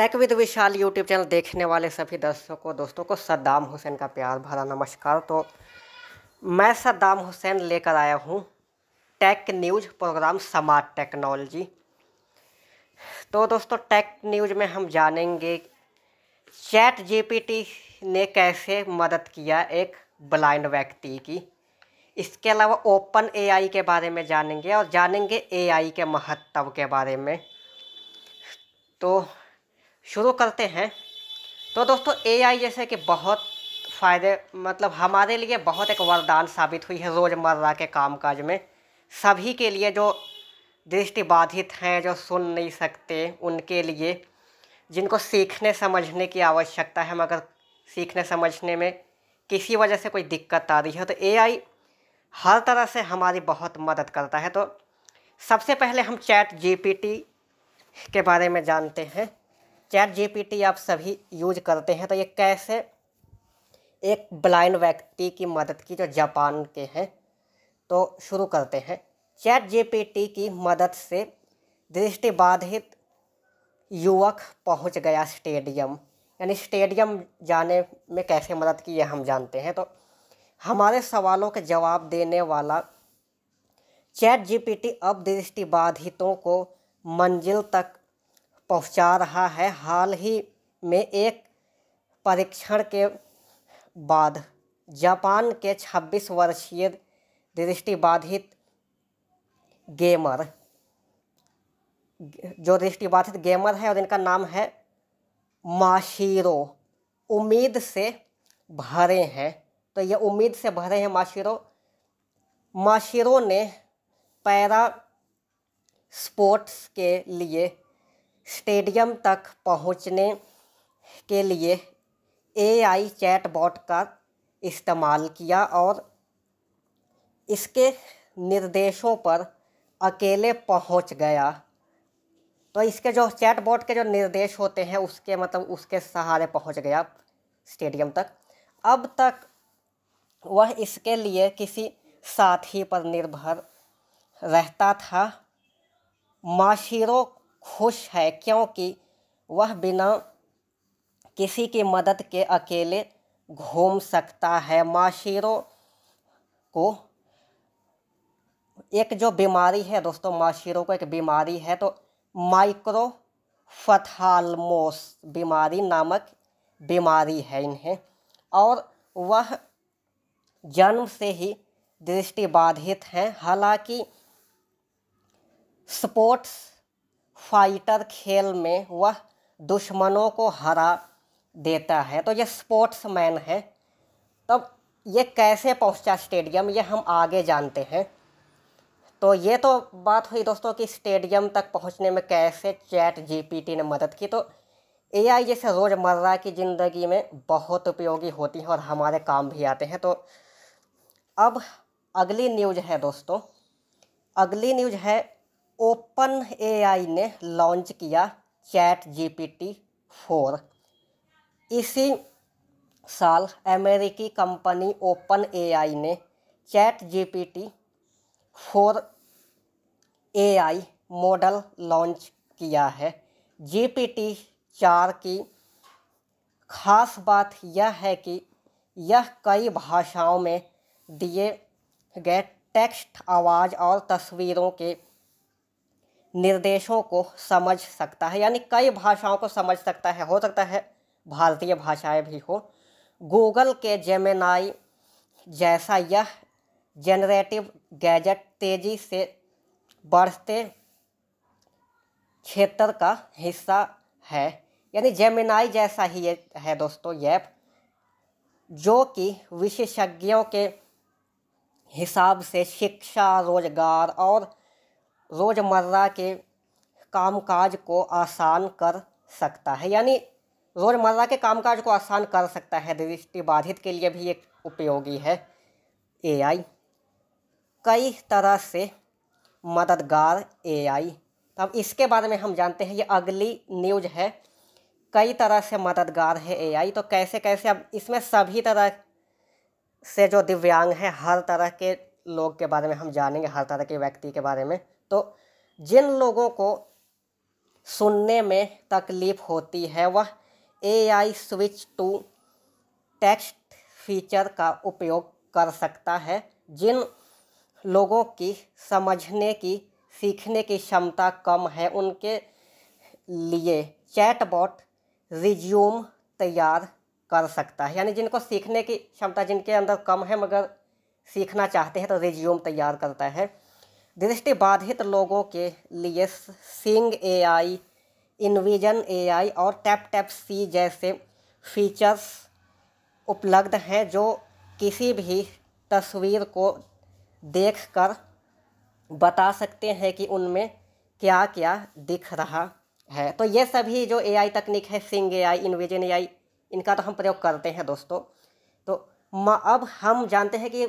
take with Vishal YouTube channel देखने वाले सभी दर्शकों दोस्तों को सद्दाम हुसैन का प्यार भरा नमस्कार तो मैं सद्दाम हुसैन लेकर आया हूँ tech news program smart technology तो दोस्तों टेक न्यूज में हम जानेंगे चैट जीपीटी ने कैसे मदद किया एक ब्लाइंड व्यक्ति की इसके अलावा ओपन एआई के बारे में जानेंगे और जानेंगे एआई के महत्व के बारे में तो शुरू करते हैं तो दोस्तों एआई जैसे कि बहुत फ़ायदे मतलब हमारे लिए बहुत एक वरदान साबित हुई है रोज़मर्रा के कामकाज में सभी के लिए जो दृष्टिबाधित हैं जो सुन नहीं सकते उनके लिए जिनको सीखने समझने की आवश्यकता है मगर सीखने समझने में किसी वजह से कोई दिक्कत आ रही है तो एआई हर तरह से हमारी बहुत मदद करता है तो सबसे पहले हम चैट जीपीटी के बारे में जानते हैं चैट जीपीटी आप सभी यूज करते हैं तो ये कैसे एक ब्लाइंड व्यक्ति की मदद की जो जापान के हैं तो शुरू करते हैं चैट जीपीटी की मदद से दृष्टिबाधित युवक पहुंच गया स्टेडियम यानी स्टेडियम जाने में कैसे मदद की ये हम जानते हैं तो हमारे सवालों के जवाब देने वाला चैट जीपीटी अब दृष्टिबाधितों को मंजिल तक पहुंचा रहा है हाल ही में एक परीक्षण के बाद जापान के 26 वर्षीय दृष्टिबाधित गेमर जो दृष्टिबाधित गेमर है और इनका नाम है माशीरो उम्मीद से भरे हैं तो ये उम्मीद से भरे हैं माशीरो माशीरो ने पैरा स्पोर्ट्स के लिए स्टेडियम तक पहुंचने के लिए एआई चैटबॉट का इस्तेमाल किया और इसके निर्देशों पर अकेले पहुंच गया तो इसके जो चैटबॉट के जो निर्देश होते हैं उसके मतलब उसके सहारे पहुंच गया स्टेडियम तक अब तक वह इसके लिए किसी साथी पर निर्भर रहता था माशिरों खुश है क्योंकि वह बिना किसी की मदद के अकेले घूम सकता है माशिरों को एक जो बीमारी है दोस्तों माशिरों को एक बीमारी है तो माइक्रो फथालमोस बीमारी नामक बीमारी है इन्हें और वह जन्म से ही दृष्टिबाधित हैं हालांकि स्पोर्ट्स फाइटर खेल में वह दुश्मनों को हरा देता है तो ये स्पोर्ट्समैन है तब ये कैसे पहुंचा स्टेडियम ये हम आगे जानते हैं तो ये तो बात हुई दोस्तों कि स्टेडियम तक पहुंचने में कैसे चैट जीपीटी ने मदद की तो ए आई जैसे रोज़मर्रा की ज़िंदगी में बहुत उपयोगी होती हैं और हमारे काम भी आते हैं तो अब अगली न्यूज है दोस्तों अगली न्यूज है ओपन एआई ने लॉन्च किया चैट जीपीटी फोर इसी साल अमेरिकी कंपनी ओपन एआई ने chat GPT four AI model launch किया है जीपीटी चार की खास बात यह है कि यह कई भाषाओं में दिए गए टेक्स्ट आवाज़ और तस्वीरों के निर्देशों को समझ सकता है यानी कई भाषाओं को समझ सकता है हो सकता है भारतीय भाषाएं भी हो गूगल के जेमेनाई जैसा यह जेनरेटिव गैजेट तेज़ी से बढ़ते क्षेत्र का हिस्सा है यानी जेमिनाई जैसा ही ये है दोस्तों ये जो कि विशेषज्ञों के हिसाब से शिक्षा रोजगार और रोज़मर्रा के कामकाज को आसान कर सकता है यानी रोज़मर्रा के कामकाज को आसान कर सकता है दृष्टिबाधित के लिए भी एक उपयोगी है एआई कई तरह से मददगार एआई अब इसके बारे में हम जानते हैं ये अगली न्यूज है कई तरह से मददगार है एआई तो कैसे कैसे अब इसमें सभी तरह से जो दिव्यांग हैं हर तरह के लोग के बारे में हम जानेंगे हर तरह के व्यक्ति के बारे में तो जिन लोगों को सुनने में तकलीफ़ होती है वह A I switch to text feature का उपयोग कर सकता है जिन लोगों की समझने की सीखने की क्षमता कम है उनके लिए चैटबॉट रिज्यूम तैयार कर सकता है यानी जिनको सीखने की क्षमता जिनके अंदर कम है मगर सीखना चाहते हैं तो रिज्यूम तैयार करता है दृष्टिबाधित लोगों के लिए सिंग ए इनविजन इन्विजन आई और टैप टैप सी जैसे फीचर्स उपलब्ध हैं जो किसी भी तस्वीर को देखकर बता सकते हैं कि उनमें क्या क्या दिख रहा है तो ये सभी जो ए आई तकनीक है सिंग ए आई इनविजन ए आई इनका तो हम प्रयोग करते हैं दोस्तों तो अब हम जानते हैं कि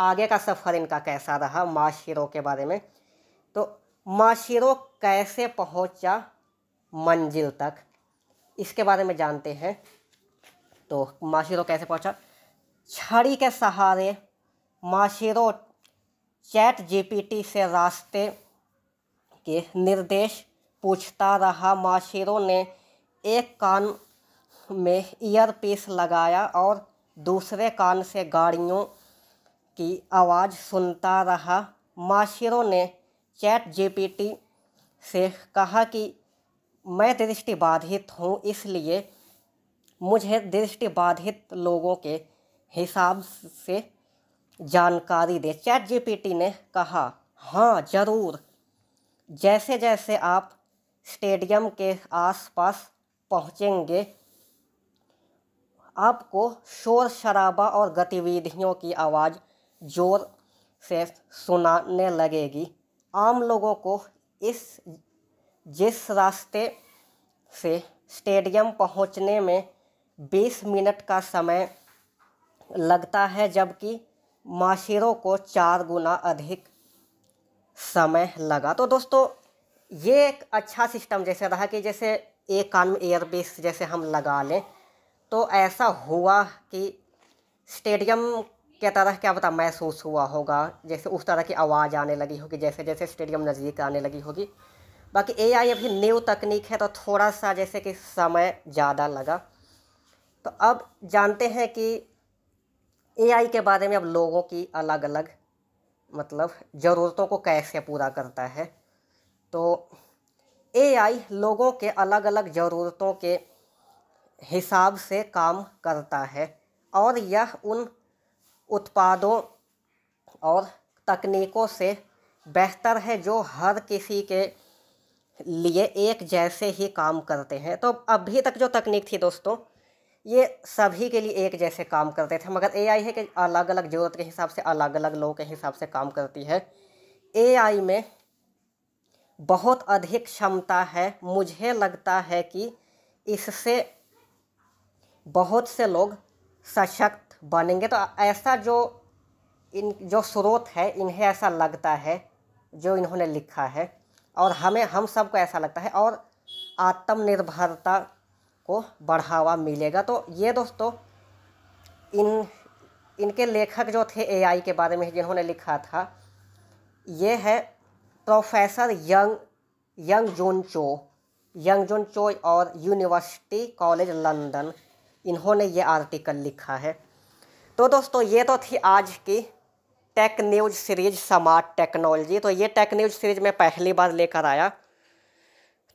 आगे का सफ़र इनका कैसा रहा माशिरों के बारे में तो माशिरों कैसे पहुंचा मंजिल तक इसके बारे में जानते हैं तो माशिरों कैसे पहुंचा छड़ी के सहारे माशिरों चैट जीपीटी से रास्ते के निर्देश पूछता रहा माशिरों ने एक कान में ईयर पीस लगाया और दूसरे कान से गाड़ियों की आवाज़ सुनता रहा माशिरों ने चैट जीपीटी से कहा कि मैं दृष्टिबाधित हूँ इसलिए मुझे दृष्टिबाधित लोगों के हिसाब से जानकारी दे चैट जीपीटी ने कहा हाँ ज़रूर जैसे जैसे आप स्टेडियम के आसपास पहुँचेंगे आपको शोर शराबा और गतिविधियों की आवाज़ ज़ोर से सुनाने लगेगी आम लोगों को इस जिस रास्ते से स्टेडियम पहुंचने में 20 मिनट का समय लगता है जबकि माशिरों को चार गुना अधिक समय लगा तो दोस्तों ये एक अच्छा सिस्टम जैसे रहा कि जैसे एक कान में एयरबेस जैसे हम लगा लें तो ऐसा हुआ कि स्टेडियम कहता था क्या पता महसूस हुआ होगा जैसे उस तरह की आवाज़ आने लगी होगी जैसे जैसे स्टेडियम नज़दीक आने लगी होगी बाकी ए आई अभी न्यू तकनीक है तो थोड़ा सा जैसे कि समय ज़्यादा लगा तो अब जानते हैं कि ए आई के बारे में अब लोगों की अलग अलग मतलब ज़रूरतों को कैसे पूरा करता है तो ए आई लोगों के अलग अलग ज़रूरतों के हिसाब से काम करता है और यह उन उत्पादों और तकनीकों से बेहतर है जो हर किसी के लिए एक जैसे ही काम करते हैं तो अभी तक जो तकनीक थी दोस्तों ये सभी के लिए एक जैसे काम करते थे मगर एआई है कि अलग अलग ज़रूरत के हिसाब से अलग अलग लोगों के हिसाब से काम करती है एआई में बहुत अधिक क्षमता है मुझे लगता है कि इससे बहुत से लोग सशक्त बनेंगे तो ऐसा जो इन जो स्रोत है इन्हें ऐसा लगता है जो इन्होंने लिखा है और हमें हम सबको ऐसा लगता है और आत्मनिर्भरता को बढ़ावा मिलेगा तो ये दोस्तों इन इनके लेखक जो थे एआई के बारे में जिन्होंने लिखा था ये है professor Young Young Jon Cho Young Jon Cho और यूनिवर्सिटी कॉलेज लंदन इन्होंने ये आर्टिकल लिखा है तो दोस्तों ये तो थी आज की tech news series smart technology तो ये टेक न्यूज सीरीज मैं पहली बार लेकर आया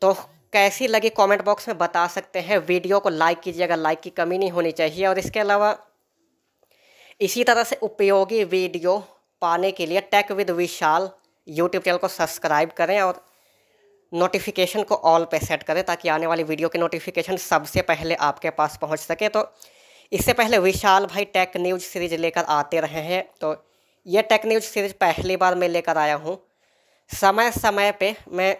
तो कैसी लगी कमेंट बॉक्स में बता सकते हैं वीडियो को लाइक कीजिएगा लाइक की कमी नहीं होनी चाहिए और इसके अलावा इसी तरह से उपयोगी वीडियो पाने के लिए tech with Vishal YouTube channel को सब्सक्राइब करें और नोटिफिकेशन को ऑल पे सेट करें ताकि आने वाली वीडियो की नोटिफिकेशन सबसे पहले आपके पास पहुंच सके तो इससे पहले विशाल भाई टेक न्यूज सीरीज लेकर आते रहे हैं तो ये टेक न्यूज सीरीज पहली बार मैं लेकर आया हूँ समय समय पे मैं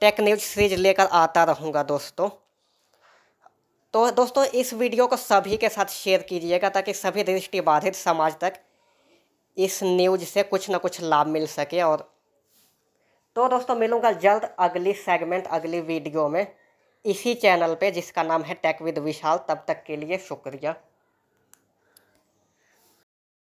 टेक न्यूज सीरीज लेकर आता रहूँगा दोस्तों तो दोस्तों इस वीडियो को सभी के साथ शेयर कीजिएगा ताकि सभी दृष्टिबाधित समाज तक इस न्यूज से कुछ ना कुछ लाभ मिल सके और तो दोस्तों मिलूँगा जल्द अगली सेगमेंट अगली वीडियो में इसी चैनल पे जिसका नाम है टेक विद विशाल तब तक के लिए शुक्रिया